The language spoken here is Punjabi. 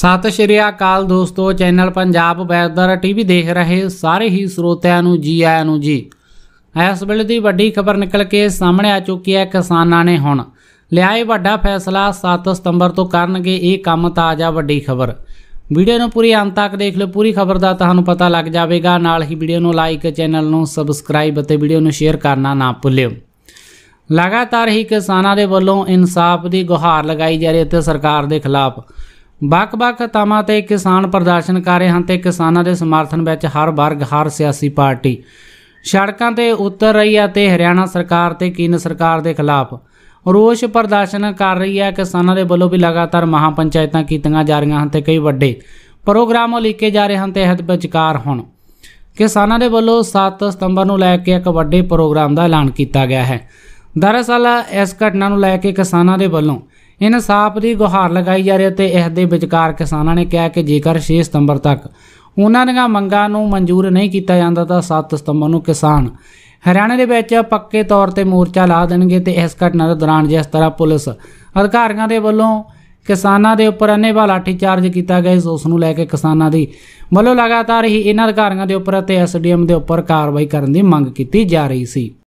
ਸਤਿ ਸ਼੍ਰੀ ਅਕਾਲ ਦੋਸਤੋ ਚੈਨਲ ਪੰਜਾਬ ਵੈਦਰ ਟੀਵੀ ਦੇਖ ਰਹੇ ਸਾਰੇ ਹੀ ਸਰੋਤਿਆਂ ਨੂੰ ਜੀ ਆਇਆਂ ਨੂੰ ਜੀ ਇਸ ਵੇਲੇ ਦੀ ਵੱਡੀ ਖਬਰ ਨਿਕਲ ਕੇ ਸਾਹਮਣੇ ਆ ਚੁੱਕੀ ਹੈ ਕਿਸਾਨਾਂ ਨੇ ਹੁਣ ਲਿਆਏ ਵੱਡਾ ਫੈਸਲਾ 7 ਸਤੰਬਰ ਤੋਂ ਕਰਨਗੇ ਇਹ ਕੰਮ ਤਾਜ਼ਾ ਵੱਡੀ ਖਬਰ ਵੀਡੀਓ ਨੂੰ ਪੂਰੀ ਅੰਤ ਤੱਕ ਦੇਖ ਲਓ ਪੂਰੀ ਖਬਰ ਦਾ ਤੁਹਾਨੂੰ ਪਤਾ ਲੱਗ ਜਾਵੇਗਾ ਨਾਲ ਹੀ ਵੀਡੀਓ ਨੂੰ ਲਾਈਕ ਚੈਨਲ ਨੂੰ ਸਬਸਕ੍ਰਾਈਬ ਅਤੇ ਵੀਡੀਓ ਨੂੰ ਸ਼ੇਅਰ ਕਰਨਾ ਨਾ ਭੁੱਲਿਓ ਲਗਾਤਾਰ ਹੀ ਕਿਸਾਨਾਂ ਦੇ ਵੱਲੋਂ ਇਨਸਾਫ ਦੀ ਗੁਹਾਰ ਲਗਾਈ ਜਾ ਰਹੀ ਹੈ ਤੇ ਸਰਕਾਰ ਦੇ ਖਿਲਾਫ ਵੱਖ-ਵੱਖ ਥਾਵਾਂ ਤੇ ਕਿਸਾਨ ਪ੍ਰਦਰਸ਼ਨ ਕਰ ਰਹੇ ਹਨ ਤੇ ਕਿਸਾਨਾਂ ਦੇ ਸਮਰਥਨ ਵਿੱਚ ਹਰ ਵਰਗ ਹਰ ਸਿਆਸੀ ਪਾਰਟੀ ਸੜਕਾਂ ਤੇ ਉਤਰ ਰਹੀ ਹੈ ਤੇ ਹਰਿਆਣਾ ਸਰਕਾਰ ਤੇ ਕੇਂਦਰ ਸਰਕਾਰ ਦੇ ਖਿਲਾਫ ਰੋਸ ਪ੍ਰਦਰਸ਼ਨ ਕਰ ਰਹੀ ਹੈ ਕਿਸਾਨਾਂ ਦੇ ਵੱਲੋਂ ਵੀ ਲਗਾਤਾਰ ਮਹਾ ਪੰਚਾਇਤਾਂ ਕੀਤੀਆਂ ਜਾ ਰਹੀਆਂ ਹਨ ਤੇ ਕਈ ਵੱਡੇ ਪ੍ਰੋਗਰਾਮ ਲਿਖੇ ਜਾ ਰਹੇ ਹਨ ਤੇ ਹੱਦ ਵਿਚਕਾਰ ਹੁਣ ਕਿਸਾਨਾਂ ਦੇ ਵੱਲੋਂ 7 ਸਤੰਬਰ ਨੂੰ ਲੈ ਕੇ ਇੱਕ ਵੱਡੇ ਪ੍ਰੋਗਰਾਮ ਦਾ ਐਲਾਨ ਕੀਤਾ ਗਿਆ ਹੈ ਦਰਅਸਲ ਇਸ ਘਟਨਾ ਨੂੰ ਲੈ ਕੇ ਕਿਸਾਨਾਂ ਦੇ ਵੱਲੋਂ ਇਨਸਾਫ ਦੀ ਗੁਹਾਰ ਲਗਾਈ ਜਾ ਰਹੀ ਹੈ ਤੇ ਇਸ ਦੇ ਵਿਚਕਾਰ ਕਿਸਾਨਾਂ ਨੇ ਕਿਹਾ ਕਿ ਜੇਕਰ 6 ਸਤੰਬਰ ਤੱਕ ਉਹਨਾਂ ਦੀਆਂ ਮੰਗਾਂ ਨੂੰ ਮਨਜ਼ੂਰ ਨਹੀਂ ਕੀਤਾ ਜਾਂਦਾ ਤਾਂ 7 ਸਤੰਬਰ ਨੂੰ ਕਿਸਾਨ ਹਰਿਆਣਾ ਦੇ ਵਿੱਚ ਪੱਕੇ ਤੌਰ ਤੇ ਮੋਰਚਾ ਲਾ ਦੇਣਗੇ ਤੇ ਇਸ ਘਟਨਾ ਦੇ ਦੌਰਾਨ ਜਿਸ ਤਰ੍ਹਾਂ ਪੁਲਿਸ ਅਧਿਕਾਰੀਆਂ ਦੇ ਵੱਲੋਂ ਕਿਸਾਨਾਂ ਦੇ ਉੱਪਰ ਲਾਠੀ ਚਾਰਜ ਕੀਤਾ ਗਿਆ ਉਸ ਨੂੰ ਲੈ ਕੇ ਕਿਸਾਨਾਂ ਦੀ ਵੱਲੋਂ ਲਗਾਤਾਰ ਹੀ ਇਹਨਾਂ ਅਧਿਕਾਰੀਆਂ ਦੇ ਉੱਪਰ ਅਤੇ ਐਸਡੀਐਮ ਦੇ ਉੱਪਰ ਕਾਰਵਾਈ ਕਰਨ ਦੀ ਮੰਗ ਕੀਤੀ ਜਾ ਰਹੀ ਸੀ